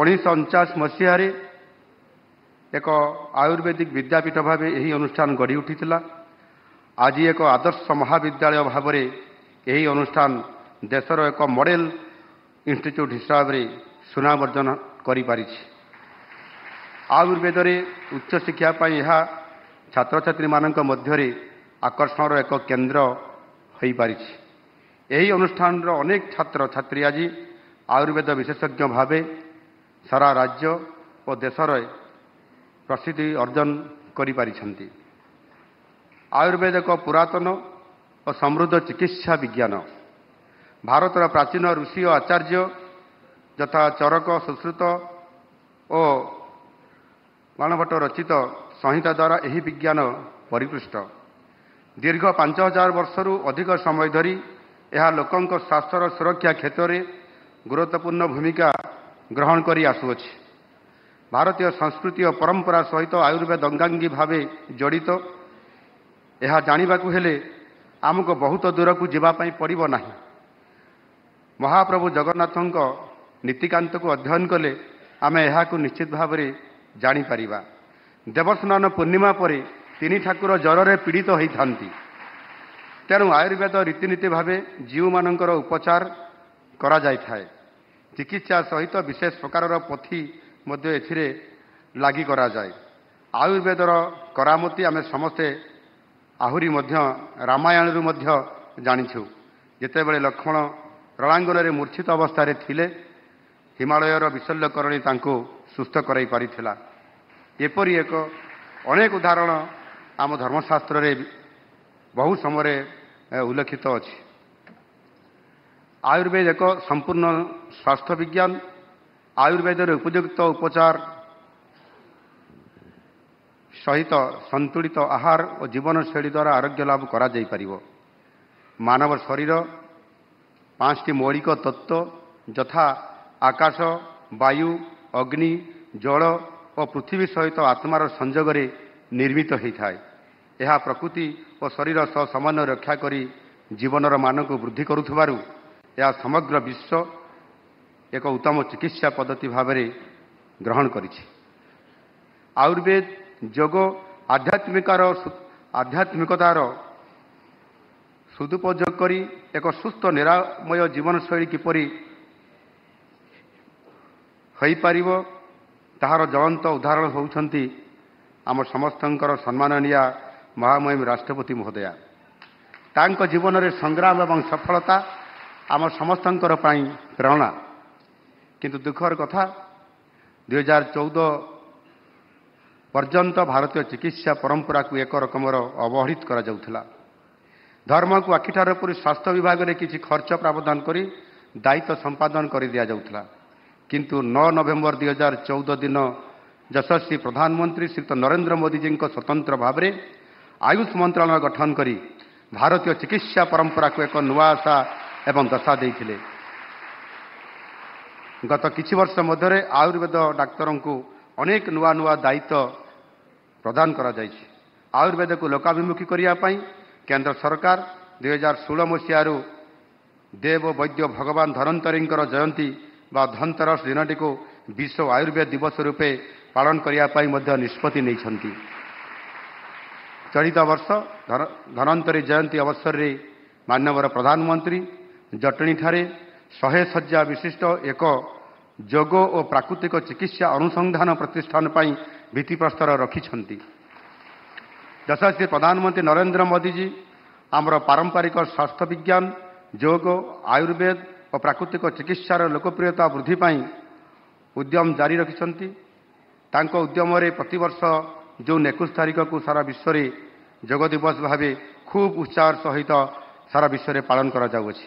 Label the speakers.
Speaker 1: ଉଣେଇଶହ ଅଣଚାଶ ମସିହାରେ ଏକ ଆୟୁର୍ବେଦିକ ବିଦ୍ୟାପୀଠ ଭାବେ ଏହି ଅନୁଷ୍ଠାନ ଗଢ଼ି ଉଠିଥିଲା ଆଜି ଏକ ଆଦର୍ଶ ମହାବିଦ୍ୟାଳୟ ଭାବରେ ଏହି ଅନୁଷ୍ଠାନ ଦେଶର ଏକ ମଡ଼େଲ ଇନଷ୍ଟିଚ୍ୟୁଟ୍ ହିସାବରେ ସୁନାମ ଅର୍ଜନ କରିପାରିଛି ଆୟୁର୍ବେଦରେ ଉଚ୍ଚଶିକ୍ଷା ପାଇଁ ଏହା ଛାତ୍ରଛାତ୍ରୀମାନଙ୍କ ମଧ୍ୟରେ ଆକର୍ଷଣର ଏକ କେନ୍ଦ୍ର ହୋଇପାରିଛି ଏହି ଅନୁଷ୍ଠାନର ଅନେକ ଛାତ୍ରଛାତ୍ରୀ ଆଜି ଆୟୁର୍ବେଦ ବିଶେଷଜ୍ଞ ଭାବେ ସାରା ରାଜ୍ୟ ଓ ଦେଶରେ ପ୍ରସିଦ୍ଧି ଅର୍ଜନ କରିପାରିଛନ୍ତି ଆୟୁର୍ବେଦ ଏକ ପୁରାତନ ଓ ସମୃଦ୍ଧ ଚିକିତ୍ସା ବିଜ୍ଞାନ ଭାରତର ପ୍ରାଚୀନ ଋଷି ଓ ଆଚାର୍ଯ୍ୟ ଯଥା ଚରକ ସୁଶ୍ରୁତ ଓ ବାଣଭଟ୍ଟ ରଚିତ ସଂହିତା ଦ୍ୱାରା ଏହି ବିଜ୍ଞାନ ପରିପୃଷ୍ଟ ଦୀର୍ଘ ପାଞ୍ଚ ହଜାର ବର୍ଷରୁ ଅଧିକ ସମୟ ଧରି ଏହା ଲୋକଙ୍କ ସ୍ୱାସ୍ଥ୍ୟର ସୁରକ୍ଷା କ୍ଷେତ୍ରରେ ଗୁରୁତ୍ୱପୂର୍ଣ୍ଣ ଭୂମିକା ଗ୍ରହଣ କରି ଆସୁଅଛି ଭାରତୀୟ ସଂସ୍କୃତି ଓ ପରମ୍ପରା ସହିତ ଆୟୁର୍ବେଦ ଅଙ୍ଗାଙ୍ଗୀ ଭାବେ ଜଡ଼ିତ ଏହା ଜାଣିବାକୁ ହେଲେ ଆମକୁ ବହୁତ ଦୂରକୁ ଯିବା ପାଇଁ ପଡ଼ିବ ନାହିଁ ମହାପ୍ରଭୁ ଜଗନ୍ନାଥଙ୍କ ନୀତିକାନ୍ତକୁ ଅଧ୍ୟୟନ କଲେ ଆମେ ଏହାକୁ ନିଶ୍ଚିତ ଭାବରେ ଜାଣିପାରିବା ଦେବସ୍ନାନ ପୂର୍ଣ୍ଣିମା ପରେ ତିନି ଠାକୁର ଜ୍ୱରରେ ପୀଡ଼ିତ ହୋଇଥାନ୍ତି ତେଣୁ ଆୟୁର୍ବେଦ ରୀତିନୀତି ଭାବେ ଜୀଉମାନଙ୍କର ଉପଚାର କରାଯାଇଥାଏ ଚିକିତ୍ସା ସହିତ ବିଶେଷ ପ୍ରକାରର ପୋଥି ମଧ୍ୟ ଏଥିରେ ଲାଗି କରାଯାଏ ଆୟୁର୍ବେଦର କରାମତି ଆମେ ସମସ୍ତେ ଆହୁରି ମଧ୍ୟ ରାମାୟଣରୁ ମଧ୍ୟ ଜାଣିଛୁ ଯେତେବେଳେ ଲକ୍ଷ୍ମଣ ରଣାଙ୍ଗନରେ ମୂର୍ଚ୍ଛିତ ଅବସ୍ଥାରେ ଥିଲେ ହିମାଳୟର ବିଶଲ୍ୟକରଣୀ ତାଙ୍କୁ ସୁସ୍ଥ କରାଇ ପାରିଥିଲା ଏପରି ଏକ ଅନେକ ଉଦାହରଣ ଆମ ଧର୍ମଶାସ୍ତ୍ରରେ ବହୁ ସମୟରେ ଉଲ୍ଲେଖିତ ଅଛି ଆୟୁର୍ବେଦ ଏକ ସମ୍ପୂର୍ଣ୍ଣ ସ୍ୱାସ୍ଥ୍ୟ ବିଜ୍ଞାନ ଆୟୁର୍ବେଦରେ ଉପଯୁକ୍ତ ଉପଚାର ସହିତ ସନ୍ତୁଳିତ ଆହାର ଓ ଜୀବନଶୈଳୀ ଦ୍ୱାରା ଆରୋଗ୍ୟ ଲାଭ କରାଯାଇପାରିବ ମାନବ ଶରୀର ପାଞ୍ଚଟି ମୌଳିକ ତତ୍ତ୍ୱ ଯଥା ଆକାଶ ବାୟୁ ଅଗ୍ନି ଜଳ ଓ ପୃଥିବୀ ସହିତ ଆତ୍ମାର ସଂଯୋଗରେ ନିର୍ମିତ ହୋଇଥାଏ ଏହା ପ୍ରକୃତି ଓ ଶରୀର ସହ ସମନ୍ୱୟ ରକ୍ଷା କରି ଜୀବନର ମାନକୁ ବୃଦ୍ଧି କରୁଥିବାରୁ ଏହା ସମଗ୍ର ବିଶ୍ୱ ଏକ ଉତ୍ତମ ଚିକିତ୍ସା ପଦ୍ଧତି ଭାବରେ ଗ୍ରହଣ କରିଛି ଆୟୁର୍ବେଦ ଯୋଗ ଆଧ୍ୟାତ୍ମିକାର ଆଧ୍ୟାତ୍ମିକତାର ସୁଦୁପଯୋଗ କରି ଏକ ସୁସ୍ଥ ନିରାମୟ ଜୀବନଶୈଳୀ କିପରି ହୋଇପାରିବ ତାହାର ଜ୍ୱଳନ୍ତ ଉଦାହରଣ ହେଉଛନ୍ତି ଆମ ସମସ୍ତଙ୍କର ସମ୍ମାନନୀୟ ମହାମହିମ ରାଷ୍ଟ୍ରପତି ମହୋଦୟା ତାଙ୍କ ଜୀବନରେ ସଂଗ୍ରାମ ଏବଂ ସଫଳତା ଆମ ସମସ୍ତଙ୍କର ପାଇଁ ପ୍ରେରଣା କିନ୍ତୁ ଦୁଃଖର କଥା ଦୁଇ ହଜାର ଚଉଦ ପର୍ଯ୍ୟନ୍ତ ଭାରତୀୟ ଚିକିତ୍ସା ପରମ୍ପରାକୁ ଏକ ରକମର ଅବହେଳିତ କରାଯାଉଥିଲା ଧର୍ମକୁ ଆଖିଠାର ପରି ସ୍ୱାସ୍ଥ୍ୟ ବିଭାଗରେ କିଛି ଖର୍ଚ୍ଚ ପ୍ରାବଧାନ କରି ଦାୟିତ୍ୱ ସମ୍ପାଦନ କରି ଦିଆଯାଉଥିଲା କିନ୍ତୁ ନଅ ନଭେମ୍ବର ଦୁଇ ହଜାର ଚଉଦ ଦିନ ଯଶସ୍ୱୀ ପ୍ରଧାନମନ୍ତ୍ରୀ ଶ୍ରୀ ନରେନ୍ଦ୍ର ମୋଦିଜୀଙ୍କ ସ୍ୱତନ୍ତ୍ର ଭାବରେ ଆୟୁଷ ମନ୍ତ୍ରଣାଳୟ ଗଠନ କରି ଭାରତୀୟ ଚିକିତ୍ସା ପରମ୍ପରାକୁ ଏକ ନୂଆ ଆଶା ଏବଂ ଦଶା ଦେଇଥିଲେ ଗତ କିଛି ବର୍ଷ ମଧ୍ୟରେ ଆୟୁର୍ବେଦ ଡାକ୍ତରଙ୍କୁ ଅନେକ ନୂଆ ନୂଆ ଦାୟିତ୍ୱ ପ୍ରଦାନ କରାଯାଇଛି ଆୟୁର୍ବେଦକୁ ଲୋକାଭିମୁଖୀ କରିବା ପାଇଁ କେନ୍ଦ୍ର ସରକାର ଦୁଇହଜାର ଷୋହଳ ମସିହାରୁ ଦେବ ବୈଦ୍ୟ ଭଗବାନ ଧନନ୍ତରୀଙ୍କର ଜୟନ୍ତୀ ବା ଧନ୍ତରସ ଦିନଟିକୁ ବିଶ୍ୱ ଆୟୁର୍ବେଦ ଦିବସ ରୂପେ ପାଳନ କରିବା ପାଇଁ ମଧ୍ୟ ନିଷ୍ପତ୍ତି ନେଇଛନ୍ତି ଚଳିତ ବର୍ଷ ଧନନ୍ତରୀ ଜୟନ୍ତୀ ଅବସରରେ ମାନ୍ୟବର ପ୍ରଧାନମନ୍ତ୍ରୀ ଜଟଣୀଠାରେ ଶହେ ଶଯ୍ୟା ବିଶିଷ୍ଟ ଏକ ଯୋଗ ଓ ପ୍ରାକୃତିକ ଚିକିତ୍ସା ଅନୁସନ୍ଧାନ ପ୍ରତିଷ୍ଠାନ ପାଇଁ ଭିତ୍ତିପ୍ରସ୍ତର ରଖିଛନ୍ତି ଯଥା ପ୍ରଧାନମନ୍ତ୍ରୀ ନରେନ୍ଦ୍ର ମୋଦିଜୀ ଆମର ପାରମ୍ପରିକ ସ୍ୱାସ୍ଥ୍ୟ ବିଜ୍ଞାନ ଯୋଗ ଆୟୁର୍ବେଦ ଓ ପ୍ରାକୃତିକ ଚିକିତ୍ସାର ଲୋକପ୍ରିୟତା ବୃଦ୍ଧି ପାଇଁ ଉଦ୍ୟମ ଜାରି ରଖିଛନ୍ତି ତାଙ୍କ ଉଦ୍ୟମରେ ପ୍ରତିବର୍ଷ ଜୁନ୍ ଏକୋଇଶ ତାରିଖକୁ ସାରା ବିଶ୍ୱରେ ଯୋଗ ଦିବସ ଭାବେ ଖୁବ୍ ଉତ୍ସାହର ସହିତ ସାରା ବିଶ୍ୱରେ ପାଳନ କରାଯାଉଅଛି